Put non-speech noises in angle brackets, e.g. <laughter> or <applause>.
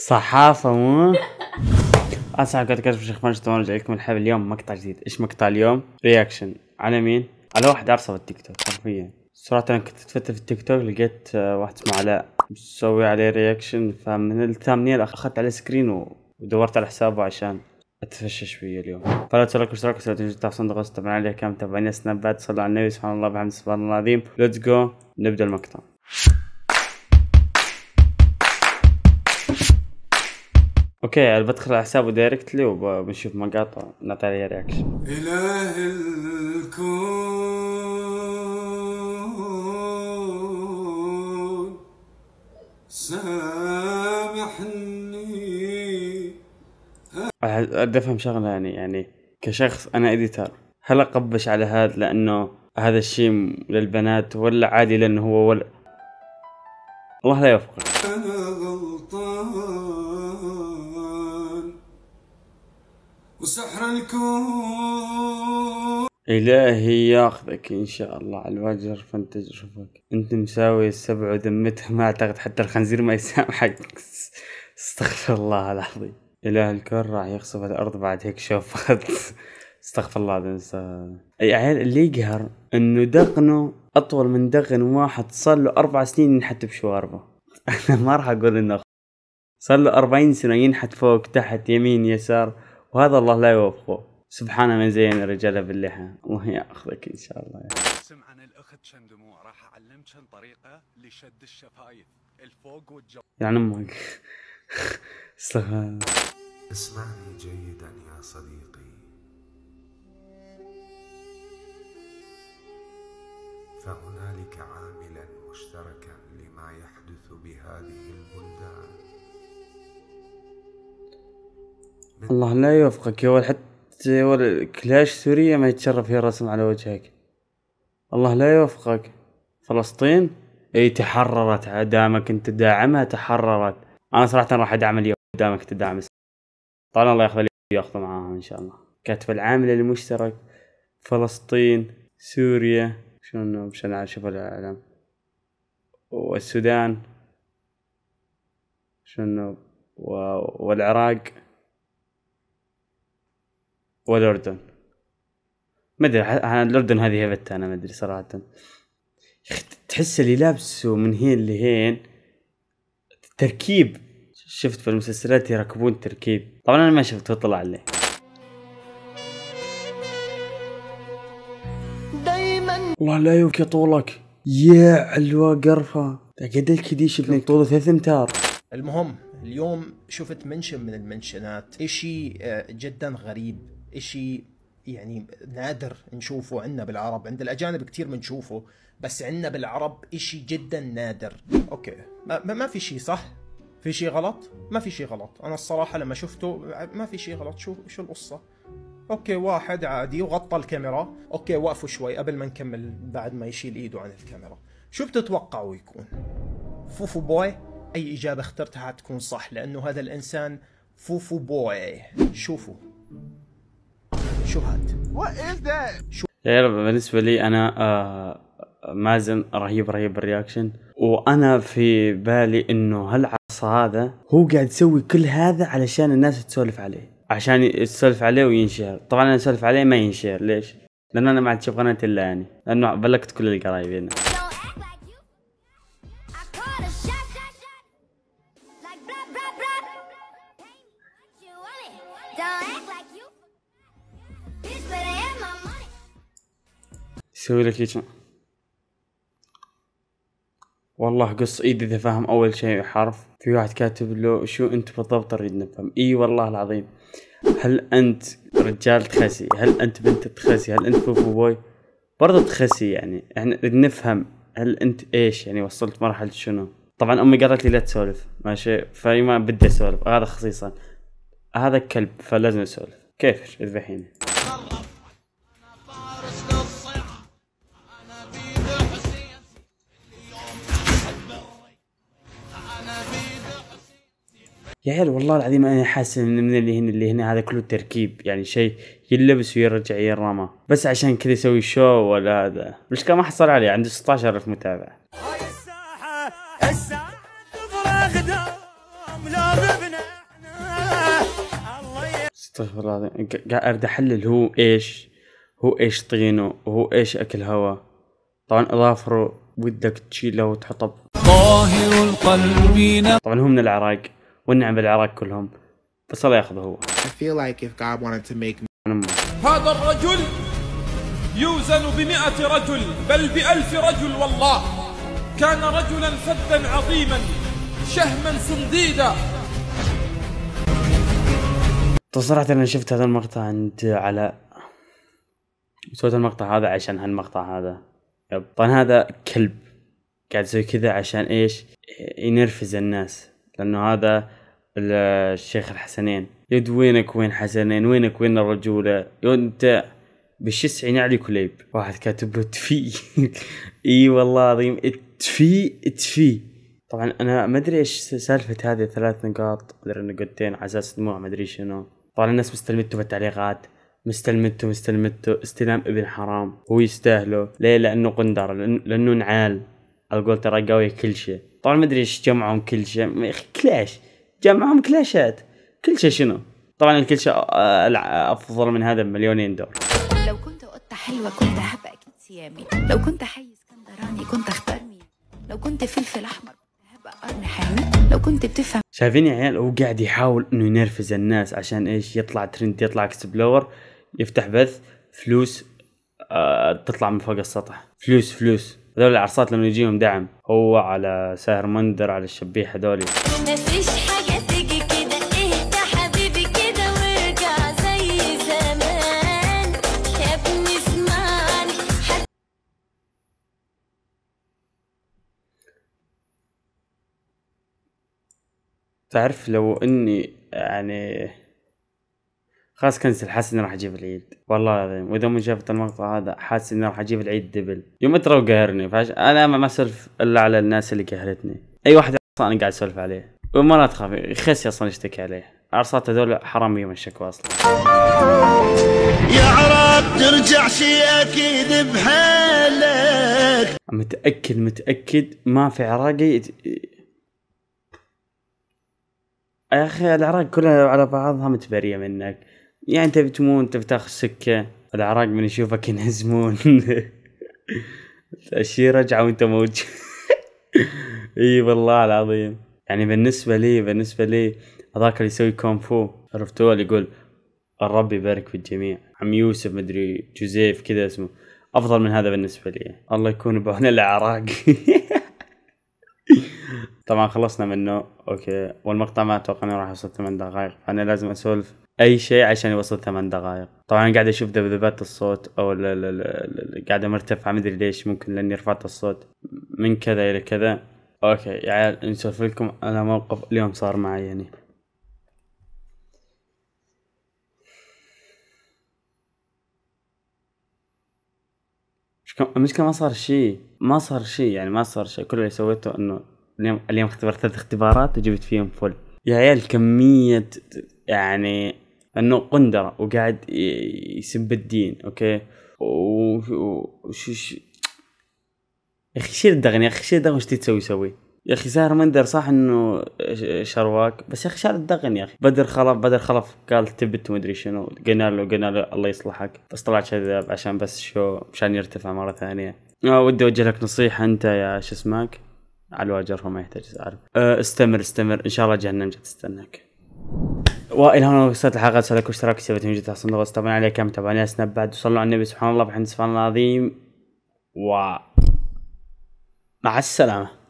صحافة مو اسعد قد كتب شيخ ماجد ونرجع لكم الحلقة اليوم مقطع جديد ايش مقطع اليوم رياكشن على مين على واحد عرصة بالتيك توك حرفيا صراحة انا كنت اتفتح في التيك توك لقيت آه، واحد اسمه علاء مسوي عليه رياكشن فمن الثامنيل اخذت عليه سكرين ودورت على حسابه عشان اتفشش فيه اليوم فلا تشاركوا واشتركوا سويت تجد تحت صندوق الوصف عليه كم تابعين سناب بات صلوا على النبي سبحان الله بحمد سبحان الله العظيم ليتس جو نبدا المقطع اوكي انا بدخل على حسابه دايركتلي وبنشوف مقاطع نعطي عليها رياكشن اله الكون سامحني بدي أه، افهم شغله يعني يعني كشخص انا اديتر هل اقبش على هذا لانه هذا الشيء للبنات ولا عادي لانه هو ولا الله لا يوفقك انا غلطان وسحر الكون إلهي ياخذك إن شاء الله على الوجه فأنت تجربك أنت مساوي السبع وذمتها ما أعتقد حتى الخنزير ما يسامحك استغفر الله العظيم إله الكون راح يخسف الأرض بعد هيك شوفات استغفر الله الإنسان أي عيال اللي يقهر إنه دقنه أطول من دقن واحد صار له أربع سنين ينحت بشواربه <laughs> أنا ما راح أقول إنه صار له أربعين سنة ينحت فوق تحت يمين يسار وهذا الله لا يوفقه سبحان من زين الرجال باللحى اخذك ان شاء الله سمع عن الاخت شن دموع راح اعلمك طريقه لشد الشفايف الفوق والجو يعني امك استغفر اسمعني جيدا يا صديقي فهنالك عاملا مشتركا لما يحدث بهذه الله لا يوفقك يا ولد حتى ولا كلاش سوريا ما يتشرف فيها الرسم على وجهك الله لا يوفقك فلسطين اي تحررت دامك انت داعمها تحررت انا صراحه راح ادعم اليوم دامك تدعم طال الله ياخذ اليوم ياخذ معاهم ان شاء الله كاتب العامل المشترك فلسطين سوريا شنو مشان اشوف الاعلام والسودان شنو والعراق والاردن ما ادري الاردن هذه هبت انا ما ادري صراحه تحس اللي لابسه من هين لهين تركيب شفت في المسلسلات يركبون تركيب طبعا انا ما شفته طلع عليه دايما والله لا يا طولك يا علوة قرفة قد الكديش ابن طوله 3 امتار المهم اليوم شفت منشن من المنشنات اشي آه، جدا غريب شيء يعني نادر نشوفه عندنا بالعرب عند الاجانب كثير بنشوفه بس عندنا بالعرب إشي جدا نادر اوكي ما, ما في شيء صح في شيء غلط ما في شيء غلط انا الصراحه لما شفته ما في شيء غلط شو شو القصه اوكي واحد عادي وغطى الكاميرا اوكي وقفوا شوي قبل ما نكمل بعد ما يشيل ايده عن الكاميرا شو بتتوقعوا يكون فوفو بوي اي اجابه اخترتها حتكون صح لانه هذا الانسان فوفو بوي شوفوا شوهات شو... يا رب بالنسبه لي انا آه مازن رهيب رهيب الرياكشن وانا في بالي انه هالعصا هذا هو قاعد يسوي كل هذا علشان الناس تسولف عليه عشان يسولف عليه وينشهر طبعا انا اسولف عليه ما ينشهر ليش لان انا ما عاد شوف قناتي الا يعني لانه بلغت كل القرايب يعني. سوي لك هيك والله قص ايدي اذا فاهم اول شيء حرف في واحد كاتب له شو انت بالضبط اريد نفهم اي والله العظيم هل انت رجال تخسي هل انت بنت تخسي هل انت فوفو بوي برضه تخسي يعني احنا نريد نفهم هل انت ايش يعني وصلت مرحلة شنو طبعا امي قالت لي لا تسولف ماشي فما بدي اسولف هذا خصيصا هذا كلب فلازم اسولف كيف اذبحيني يا عيال والله العظيم انا حاسس ان من اللي هنا اللي هنا هذا كله تركيب يعني شيء يلبس ويرجع ينرمى بس عشان كذا يسوي شو ولا هذا المشكله ما حصل عليه عنده الف متابع استغفر الله العظيم قاعد احلل هو ايش هو ايش طينه وهو ايش اكل هوا طبعا اظافره ودك تشيله وتحطه طبعا هو من العراق والنعم بالعراق كلهم بس الله ياخذه هو I feel like if God wanted to make هذا الرجل يوزن بمئة رجل بل بألف رجل والله كان رجلا فدا عظيما شهما سنديدا صراحة أنا شفت هذا المقطع عند علاء سويت المقطع هذا عشان هالمقطع هذا طبعا هذا كلب قاعد يسوي كذا عشان ايش ينرفز الناس لانه هذا الشيخ الحسنين يد وينك وين حسنين وينك وين الرجولة انت بش عين علي كليب واحد كاتب له تفي <laughs> اي والله العظيم تفي تفي طبعا انا ما ادري ايش سالفه هذه ثلاث نقاط ولا نقطتين على اساس دموع ما ادري شنو طبعا الناس مستلمته بالتعليقات مستلمته مستلمته استلام ابن حرام هو يستاهله ليه لانه قندر لانه نعال على قولته رقاوي كل شيء طبعا ما ادري ايش جمعهم كل شيء كلاش جمعهم كلاشات كل شيء شنو طبعا الكل شيء آه، افضل من هذا بمليونين دور لو كنت قطه حلوه كنت هبقى اكيد سيامي لو كنت حي اسكندراني كنت اختار مين لو كنت فلفل احمر هبقى قرن لو كنت بتفهم شايفين يا عيال هو قاعد يحاول انه ينرفز الناس عشان ايش يطلع ترند يطلع اكسبلور يفتح بث فلوس آه تطلع من فوق السطح فلوس فلوس هذول العرصات لما يجيهم دعم هو على ساهر مندر على الشبيح هذول مفيش حاجة تيجي كده اهدى حبيبي كده وارجع زي زمان يا ابني اسمعني حد... تعرف لو اني يعني خلاص كنسل حاسس اني راح اجيب العيد والله العظيم واذا ما شافت المقطع هذا حاسس اني راح اجيب العيد دبل يوم ترى وقهرني فاش انا ما اسولف الا على الناس اللي قهرتني اي واحد اصلا انا قاعد اسولف عليه وما تخاف خسي اصلا يشتكي عليه عرصات هذول حرامية من الشكوى اصلا يا عرب ترجع شي اكيد بحالك متاكد متاكد ما في عراقي يا اخي العراق كلها على بعضها متبريه منك يعني تبي بتموت تبي تاخذ سكه العراق من يشوفك ينهزمون <laughs> الشيء رجعه وانت موجود <laughs> اي والله العظيم يعني بالنسبه لي بالنسبه لي هذاك اللي يسوي كونفو عرفتوا اللي يقول الرب يبارك في الجميع عم يوسف مدري جوزيف كذا اسمه افضل من هذا بالنسبه لي الله يكون بعون العراق <laughs> طبعا خلصنا منه اوكي والمقطع ما اتوقع انه راح يوصل ثمان دقائق انا لازم اسولف اي شيء عشان يوصل ثمان دقائق طبعا قاعد اشوف ذبذبات الصوت او قاعده مرتفعه ما ادري ليش ممكن لاني رفعت الصوت من كذا الى كذا اوكي يا عيال نسولف لكم على موقف اليوم صار معي يعني المشكلة ما صار شيء ما صار شيء يعني ما صار شيء كل اللي سويته انه اليوم اليوم اختبرت ثلاث اختبارات وجبت فيهم فل يا عيال كمية يعني انه قندره وقاعد يسب الدين اوكي وش يا اخي شيل الدغن يا اخي شيل الدغن وش تسوي سوي يا اخي ساهر مندر صح انه شرواك بس يا اخي شال الدغن يا اخي بدر خلف بدر خلف قال تبت ومدري شنو قلنا له قلنا له الله يصلحك بس طلع كذاب عشان بس شو مشان يرتفع مره ثانيه آه، ودي اوجه لك نصيحه انت يا شو اسمك على الواجر ما يحتاج اعرف آه، استمر استمر ان شاء الله جهنم تستناك والى هنا وصلت الحلقه سألك لكم اشتراك في من جديد تحصل نغوص طبعا عليها كم تابعوني سناب بعد وصلوا على النبي سبحان الله بحمد سبحان الله العظيم و مع السلامه